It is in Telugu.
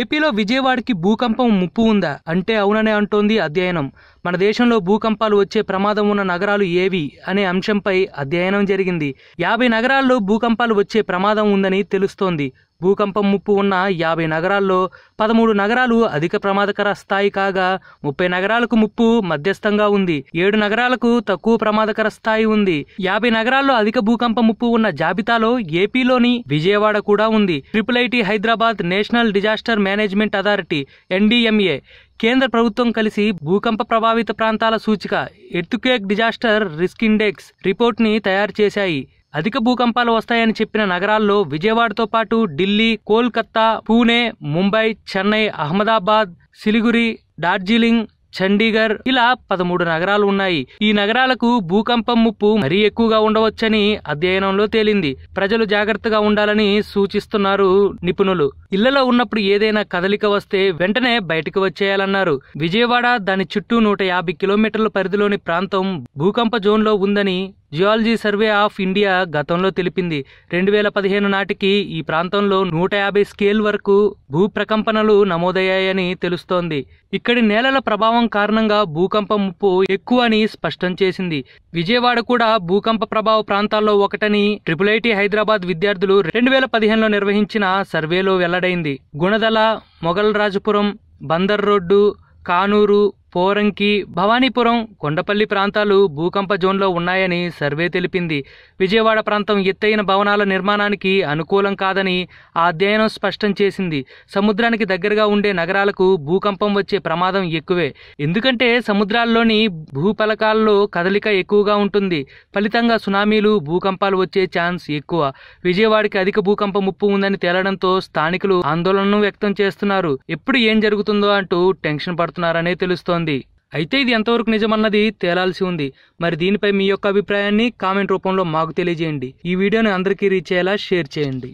ఏపీలో విజయవాడకి భూకంపం ముప్పు ఉందా అంటే అవుననే అంటోంది అధ్యయనం మన దేశంలో భూకంపాలు వచ్చే ప్రమాదం ఉన్న నగరాలు ఏవి అనే అంశంపై అధ్యయనం జరిగింది యాభై నగరాల్లో భూకంపాలు వచ్చే ప్రమాదం ఉందని తెలుస్తోంది భూకంపం ముప్పు ఉన్న యాభై నగరాల్లో పదమూడు నగరాలు అధిక ప్రమాదకర స్థాయి కాగా ముప్పై నగరాలకు ముప్పు మధ్యస్థంగా ఉంది ఏడు నగరాలకు తక్కువ ప్రమాదకర స్థాయి ఉంది యాభై నగరాల్లో అధిక భూకంప ముప్పు ఉన్న జాబితాలో ఏపీలోని విజయవాడ కూడా ఉంది triple IT Hyderabad national disaster management authority NDMA కేంద్ర ప్రభుత్వం కలిసి భూకంప ప్రభావిత ప్రాంతాల సూచిక ఎర్త్క్వేక్ డిజాస్టర్ రిస్క్ ఇండెక్స్ రిపోర్ట్ని తయారు చేశాయి అధిక భూకంపాలు వస్తాయని చెప్పిన నగరాల్లో విజయవాడతో పాటు ఢిల్లీ కోల్కత్తా పూణే ముంబై చెన్నై అహ్మదాబాద్ సిలిగురి డార్జిలింగ్ చండీగర్ ఇలా పదమూడు నగరాలు ఉన్నాయి ఈ నగరాలకు భూకంపం ముప్పు మరీ ఎక్కువగా ఉండవచ్చని అధ్యయనంలో తేలింది ప్రజలు జాగ్రత్తగా ఉండాలని సూచిస్తున్నారు నిపుణులు ఇళ్లలో ఉన్నప్పుడు ఏదైనా కదలిక వస్తే వెంటనే బయటకు వచ్చేయాలన్నారు విజయవాడ దాని చుట్టూ నూట యాభై కిలోమీటర్ల పరిధిలోని ప్రాంతం భూకంప జోన్లో ఉందని జియాలజీ సర్వే ఆఫ్ ఇండియా గతంలో తెలిపింది రెండు వేల పదిహేను నాటికి ఈ ప్రాంతంలో నూట యాభై స్కేల్ వరకు భూప్రకంపనలు నమోదయ్యాయని తెలుస్తోంది ఇక్కడి నేలల ప్రభావం కారణంగా భూకంప ముప్పు ఎక్కువ అని స్పష్టం చేసింది విజయవాడ కూడా భూకంప ప్రభావ ప్రాంతాల్లో ఒకటని ట్రిపుల్ ఐటీ హైదరాబాద్ విద్యార్థులు రెండు వేల పదిహేనులో నిర్వహించిన సర్వేలో వెల్లడైంది గుణదల మొగల్ రాజపురం బందర్ రోడ్డు కానూరు పోరంకి భవానీపురం కొండపల్లి ప్రాంతాలు భూకంప జోన్లో ఉన్నాయని సర్వే తెలిపింది విజయవాడ ప్రాంతం ఎత్తైన భవనాల నిర్మాణానికి అనుకూలం కాదని ఆ అధ్యయనం స్పష్టం చేసింది సముద్రానికి దగ్గరగా ఉండే నగరాలకు భూకంపం వచ్చే ప్రమాదం ఎక్కువే ఎందుకంటే సముద్రాల్లోని భూపలకాల్లో కదలిక ఎక్కువగా ఉంటుంది ఫలితంగా సునామీలు భూకంపాలు వచ్చే ఛాన్స్ ఎక్కువ విజయవాడకి అధిక భూకంప ముప్పు ఉందని తేలడంతో స్థానికులు ఆందోళనను వ్యక్తం చేస్తున్నారు ఎప్పుడు ఏం జరుగుతుందో అంటూ టెన్షన్ పడుతున్నారనే తెలుస్తోంది ఉంది అయితే ఇది ఎంతవరకు నిజమన్నది తేలాల్సి ఉంది మరి దీనిపై మీ యొక్క అభిప్రాయాన్ని కామెంట్ రూపంలో మాకు తెలియజేయండి ఈ వీడియోను అందరికీ రీచ్ అయ్యేలా షేర్ చేయండి